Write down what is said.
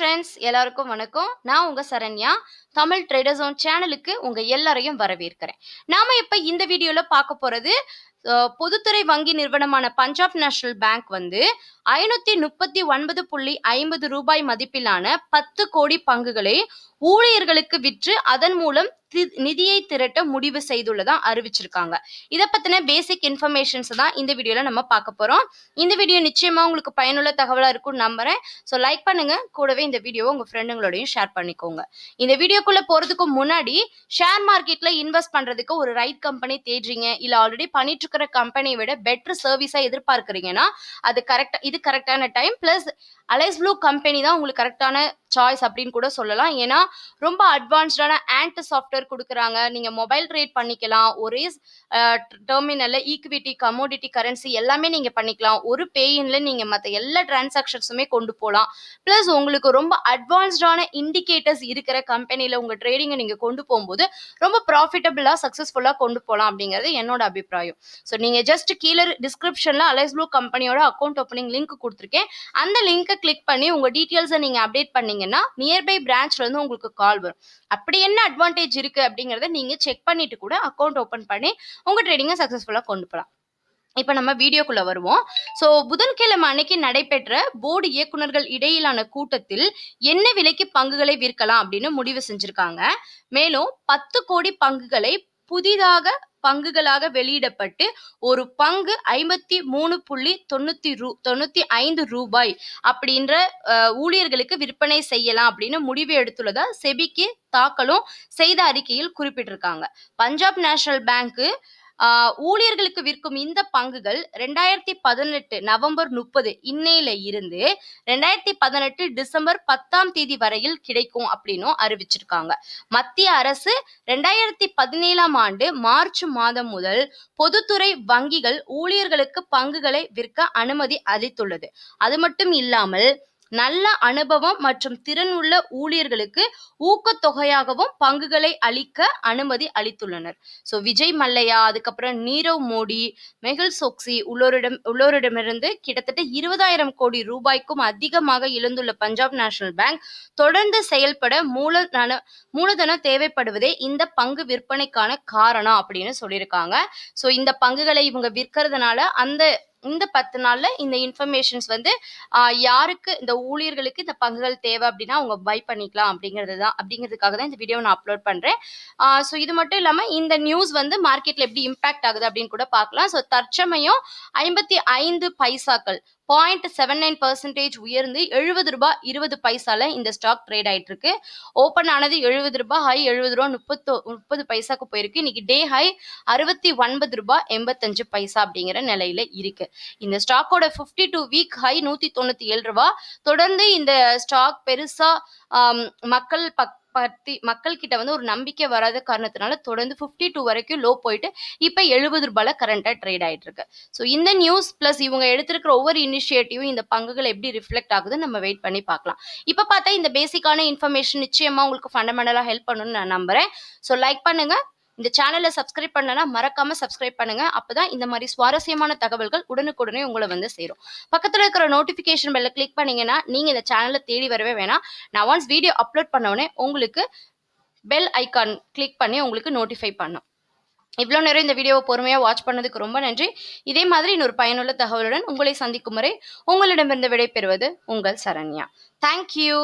friends எல்லாருக்கும் வணக்கம் நான் உங்க சரண்யா தமிழ் ட்ரேடர்ஸ் ஆன் சேனலுக்கு உங்க எல்லாரையும் வரவேற்கிறேன் நாம இப்ப இந்த வீடியோல பார்க்க போறது பொதுத்துறை வங்கி நிறுவனமான பஞ்சாப் நேஷனல் பேங்க் வந்து ஐநூத்தி முப்பத்தி ஒன்பது புள்ளி ஐம்பது ரூபாய் மதிப்பிலான பத்து கோடி பங்குகளை ஊழியர்களுக்கு விற்று அதன் மூலம் நிதியை திரட்ட முடிவு செய்துள்ளதா அறிவிச்சிருக்காங்க இதை பத்தின பேசிக் இன்ஃபர்மேஷன்ஸ் தான் இந்த வீடியோல நம்ம பார்க்க போறோம் இந்த வீடியோ நிச்சயமா உங்களுக்கு பயனுள்ள தகவலா இருக்கும் நம்புறேன் ஸோ லைக் பண்ணுங்க கூடவே இந்த வீடியோவை உங்க ஃப்ரெண்டுங்களோடையும் ஷேர் பண்ணிக்கோங்க இந்த வீடியோக்குள்ள போறதுக்கு முன்னாடி ஷேர் மார்க்கெட்ல இன்வெஸ்ட் பண்றதுக்கு ஒரு ரைட் கம்பெனி தேடுறீங்க இல்ல ஆல்ரெடி பண்ணிட்டு இருக்கிற கம்பெனியை விட பெட்டர் சர்வீஸா எதிர்பார்க்கறீங்கன்னா அது கரெக்டா இது கரெக்டான time plus Alice Blue company தான் உங்களுக்கு கரெக்டான சாய்ஸ் அப்படின்னு கூட சொல்லலாம் ஏன்னா ரொம்ப அட்வான்ஸ்டான ஆன்ட் சாஃப்ட்வேர் கொடுக்குறாங்க நீங்கள் மொபைல் ட்ரேட் பண்ணிக்கலாம் ஒரே டெர்மினலில் ஈக்விட்டி கமோடிட்டி கரன்சி எல்லாமே நீங்கள் பண்ணிக்கலாம் ஒரு பேயின்ல நீங்கள் மற்ற எல்லா டிரான்சாக்ஷன்ஸுமே கொண்டு போகலாம் ப்ளஸ் உங்களுக்கு ரொம்ப அட்வான்ஸ்டான இண்டிகேட்டர்ஸ் இருக்கிற கம்பெனியில் உங்கள் ட்ரேடிங்கை நீங்கள் கொண்டு போகும்போது ரொம்ப ப்ராஃபிட்டபிளாக சக்ஸஸ்ஃபுல்லாக கொண்டு போகலாம் அப்படிங்கிறது என்னோட அபிப்பிராயம் ஸோ நீங்கள் ஜஸ்ட் கீழே டிஸ்கிரிப்ஷனில் அலைஸ் ப்ளூ கம்பெனியோட அக்கௌண்ட் ஓப்பனிங் லிங்க் கொடுத்துருக்கேன் அந்த லிங்க்கை கிளிக் பண்ணி உங்கள் டீட்டெயில்ஸை நீங்கள் அப்டேட் பண்ணீங்க பண்ணீங்கன்னா நியர்பை இருந்து உங்களுக்கு கால் வரும் அப்படி என்ன அட்வான்டேஜ் இருக்கு அப்படிங்கிறத நீங்கள் செக் பண்ணிட்டு கூட அக்கௌண்ட் ஓப்பன் பண்ணி உங்கள் ட்ரேடிங்க சக்ஸஸ்ஃபுல்லாக கொண்டு போகலாம் இப்போ நம்ம வீடியோக்குள்ள வருவோம் ஸோ புதன்கிழமை அன்னைக்கு நடைபெற்ற போர்டு இயக்குநர்கள் இடையிலான கூட்டத்தில் என்ன விலைக்கு பங்குகளை விற்கலாம் அப்படின்னு முடிவு செஞ்சிருக்காங்க மேலும் பத்து கோடி பங்குகளை புதிதாக பங்குகளாக வெளியிடப்பட்டு ஒரு பங்கு ஐம்பத்தி மூணு புள்ளி தொண்ணூத்தி ரூ தொண்ணூத்தி ஐந்து ரூபாய் அப்படின்ற ஊழியர்களுக்கு விற்பனை செய்யலாம் அப்படின்னு முடிவு எடுத்துள்ளதா செபிக்கு தாக்கலும் செய்த அறிக்கையில் குறிப்பிட்டிருக்காங்க பஞ்சாப் நேஷனல் பேங்க்கு ஊழியர்களுக்கு விற்கும் இந்த பங்குகள் ரெண்டாயிரத்தி பதினெட்டு நவம்பர் முப்பது இன்னையில இருந்து ரெண்டாயிரத்தி பதினெட்டு டிசம்பர் பத்தாம் தேதி வரையில் கிடைக்கும் அப்படின்னும் அறிவிச்சிருக்காங்க மத்திய அரசு ரெண்டாயிரத்தி பதினேழாம் ஆண்டு மார்ச் மாதம் முதல் பொதுத்துறை வங்கிகள் ஊழியர்களுக்கு பங்குகளை விற்க அனுமதி அளித்துள்ளது அது மட்டும் இல்லாமல் நல்ல அனுபவம் மற்றும் திறன் உள்ள ஊழியர்களுக்கு ஊக்கத்தொகையாகவும் பங்குகளை அளிக்க அனுமதி அளித்துள்ளனர் ஸோ விஜய் மல்லையா அதுக்கப்புறம் நீரவ் மோடி மெகுல் சோக்சி உள்ளோரிடம் உள்ளோரிடமிருந்து கிட்டத்தட்ட இருபதாயிரம் கோடி ரூபாய்க்கும் அதிகமாக இழந்துள்ள பஞ்சாப் நேஷனல் பேங்க் தொடர்ந்து செயல்பட மூலதன மூலதனம் தேவைப்படுவதே இந்த பங்கு விற்பனைக்கான காரணம் அப்படின்னு சொல்லியிருக்காங்க ஸோ இந்த பங்குகளை இவங்க விற்கிறதுனால அந்த இந்த பத்து நாள்ல இந்த இன்ஃபர்மேஷன்ஸ் வந்து யாருக்கு இந்த ஊழியர்களுக்கு இந்த பங்குகள் தேவை அப்படின்னா அவங்க பை பண்ணிக்கலாம் அப்படிங்கிறது தான் அப்படிங்கிறதுக்காக தான் இந்த வீடியோ நான் அப்லோட் பண்றேன் ஸோ இது மட்டும் இல்லாம இந்த நியூஸ் வந்து மார்க்கெட்ல எப்படி இம்பாக்ட் ஆகுது அப்படின்னு கூட பார்க்கலாம் ஸோ தற்சமயம் ஐம்பத்தி ஐந்து பைசாக்கள் பாயிண்ட் செவன் நைன் பர்சன்டேஜ் உயர்ந்து எழுபது ரூபாய் இருபது பைசால இந்த ஸ்டாக் ட்ரேட் ஆயிட்டு இருக்கு ஓப்பன் ஆனது எழுபது ரூபாய் ஹை எழுபது ரூபாய் முப்பத்தோ முப்பது பைசாக்கு போயிருக்கு இன்னைக்கு டே ஹை அறுபத்தி ஒன்பது ரூபாய் எண்பத்தஞ்சு பைசா அப்படிங்கிற நிலையில இருக்கு இந்த ஸ்டாக்கோட ஃபிஃப்டி டூ வீக் ஹை நூத்தி தொண்ணூத்தி ஏழு ரூபாய் தொடர்ந்து இந்த ஸ்டாக் பெருசா மக்கள் பக் பத்தி மக்கள் கிட்ட வந்து ஒரு நம்பிக்கை வராத காரணத்தினால தொடர்ந்து ஃபிஃப்டி டூ வரைக்கும் லோ போயிட்டு இப்போ எழுபது ரூபாயில் கரண்டா ட்ரேட் ஆகிட்டு இருக்கு ஸோ இந்த நியூஸ் ப்ளஸ் இவங்க எடுத்திருக்கிற ஒவ்வொரு இனிஷியேட்டிவும் இந்த பங்குகள் எப்படி ரிஃப்ளெக்ட் ஆகுது நம்ம வெயிட் பண்ணி பார்க்கலாம் இப்போ பார்த்தா இந்த பேசிக்கான இன்ஃபர்மேஷன் நிச்சயமாக உங்களுக்கு ஃபண்டமெண்டலா ஹெல்ப் பண்ணணும்னு நான் நம்புகிறேன் ஸோ லைக் பண்ணுங்கள் இந்த சேனலை சப்ஸ்கிரைப் பண்ணனா மறக்காம சப்ஸ்கிரைப் பண்ணுங்க அப்பதான் இந்த மாதிரி சுவாரஸ்யமான தகவல்கள் உடனுக்குடனே உங்களை வந்து சேரும் பக்கத்துல இருக்கிற நோட்டிபிகேஷன் பெல்ல கிளிக் பண்ணீங்கன்னா நீங்க இந்த சேனலை தேடி வரவே வேணாம் நான் ஒன்ஸ் வீடியோ அப்லோட் பண்ண உங்களுக்கு பெல் ஐக்கான் கிளிக் பண்ணி உங்களுக்கு நோட்டிஃபை பண்ணும் இவ்வளோ நேரம் இந்த வீடியோவை பொறுமையாக வாட்ச் பண்ணதுக்கு ரொம்ப நன்றி இதே மாதிரி இன்னொரு பயனுள்ள தகவலுடன் உங்களை சந்திக்கும் வரை உங்களிடமிருந்து விடைபெறுவது உங்கள் சரண்யா தேங்க்யூ